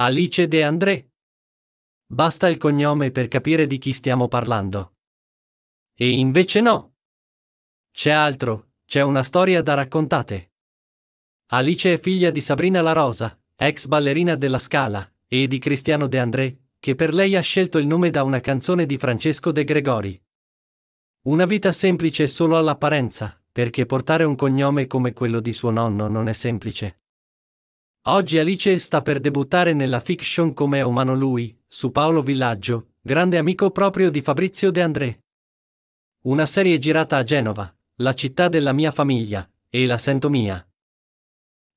Alice De André. Basta il cognome per capire di chi stiamo parlando. E invece no. C'è altro, c'è una storia da raccontate. Alice è figlia di Sabrina La Rosa, ex ballerina della Scala, e di Cristiano De André, che per lei ha scelto il nome da una canzone di Francesco De Gregori. Una vita semplice solo all'apparenza, perché portare un cognome come quello di suo nonno non è semplice. Oggi Alice sta per debuttare nella fiction come Umano Lui, su Paolo Villaggio, grande amico proprio di Fabrizio De André. Una serie girata a Genova, la città della mia famiglia, e la sento mia.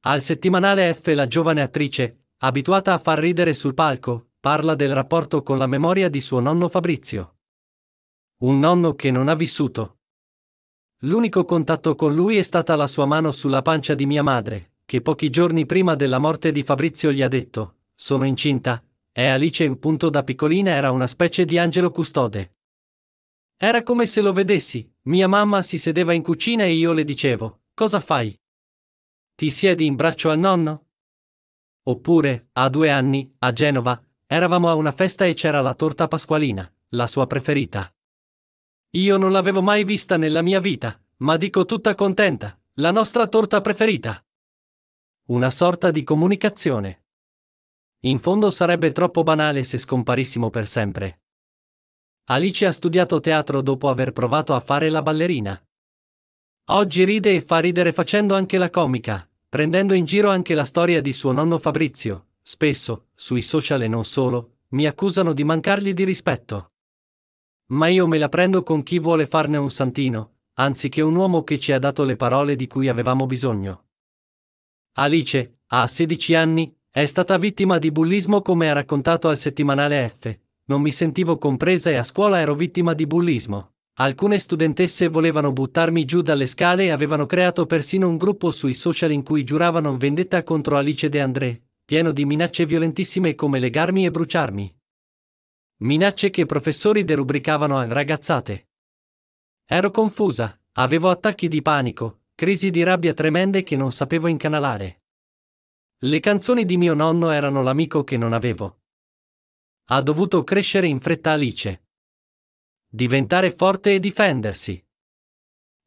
Al settimanale F la giovane attrice, abituata a far ridere sul palco, parla del rapporto con la memoria di suo nonno Fabrizio. Un nonno che non ha vissuto. L'unico contatto con lui è stata la sua mano sulla pancia di mia madre, che pochi giorni prima della morte di Fabrizio gli ha detto, sono incinta, e Alice in punto da piccolina era una specie di angelo custode. Era come se lo vedessi, mia mamma si sedeva in cucina e io le dicevo, cosa fai? Ti siedi in braccio al nonno? Oppure, a due anni, a Genova, eravamo a una festa e c'era la torta pasqualina, la sua preferita. Io non l'avevo mai vista nella mia vita, ma dico tutta contenta, la nostra torta preferita una sorta di comunicazione. In fondo sarebbe troppo banale se scomparissimo per sempre. Alice ha studiato teatro dopo aver provato a fare la ballerina. Oggi ride e fa ridere facendo anche la comica, prendendo in giro anche la storia di suo nonno Fabrizio. Spesso, sui social e non solo, mi accusano di mancargli di rispetto. Ma io me la prendo con chi vuole farne un santino, anziché un uomo che ci ha dato le parole di cui avevamo bisogno. Alice, a 16 anni, è stata vittima di bullismo come ha raccontato al settimanale F. Non mi sentivo compresa e a scuola ero vittima di bullismo. Alcune studentesse volevano buttarmi giù dalle scale e avevano creato persino un gruppo sui social in cui giuravano vendetta contro Alice De André, pieno di minacce violentissime come legarmi e bruciarmi. Minacce che professori derubricavano a ragazzate. Ero confusa, avevo attacchi di panico, crisi di rabbia tremende che non sapevo incanalare. Le canzoni di mio nonno erano l'amico che non avevo. Ha dovuto crescere in fretta Alice. Diventare forte e difendersi.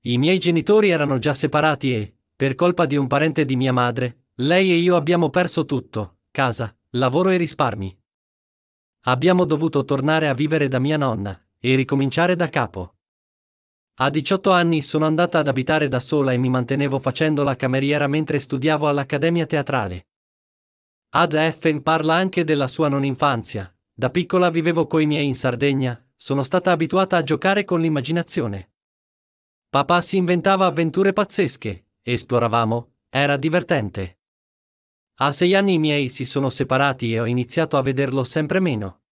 I miei genitori erano già separati e, per colpa di un parente di mia madre, lei e io abbiamo perso tutto, casa, lavoro e risparmi. Abbiamo dovuto tornare a vivere da mia nonna e ricominciare da capo. A 18 anni sono andata ad abitare da sola e mi mantenevo facendo la cameriera mentre studiavo all'Accademia Teatrale. Ad Effen parla anche della sua non infanzia. Da piccola vivevo coi miei in Sardegna, sono stata abituata a giocare con l'immaginazione. Papà si inventava avventure pazzesche, esploravamo, era divertente. A sei anni i miei si sono separati e ho iniziato a vederlo sempre meno.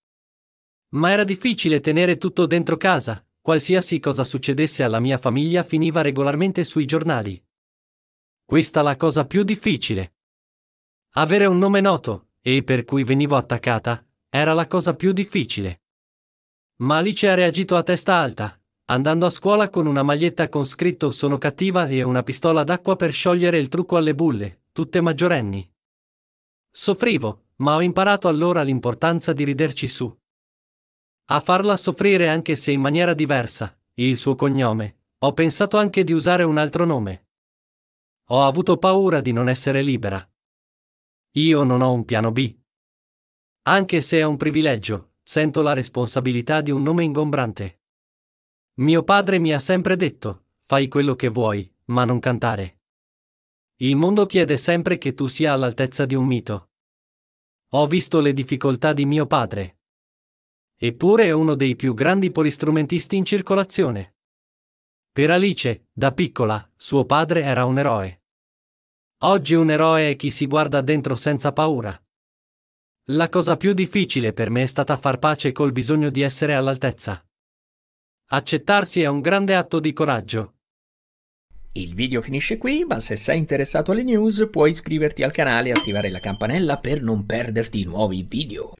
Ma era difficile tenere tutto dentro casa, qualsiasi cosa succedesse alla mia famiglia finiva regolarmente sui giornali. Questa la cosa più difficile. Avere un nome noto, e per cui venivo attaccata, era la cosa più difficile. Ma Alice ha reagito a testa alta, andando a scuola con una maglietta con scritto Sono cattiva e una pistola d'acqua per sciogliere il trucco alle bulle, tutte maggiorenni. Soffrivo, ma ho imparato allora l'importanza di riderci su. A farla soffrire anche se in maniera diversa, il suo cognome. Ho pensato anche di usare un altro nome. Ho avuto paura di non essere libera. Io non ho un piano B. Anche se è un privilegio, sento la responsabilità di un nome ingombrante. Mio padre mi ha sempre detto, fai quello che vuoi, ma non cantare. Il mondo chiede sempre che tu sia all'altezza di un mito. Ho visto le difficoltà di mio padre. Eppure è uno dei più grandi polistrumentisti in circolazione. Per Alice, da piccola, suo padre era un eroe. Oggi un eroe è chi si guarda dentro senza paura. La cosa più difficile per me è stata far pace col bisogno di essere all'altezza. Accettarsi è un grande atto di coraggio. Il video finisce qui, ma se sei interessato alle news puoi iscriverti al canale e attivare la campanella per non perderti nuovi video.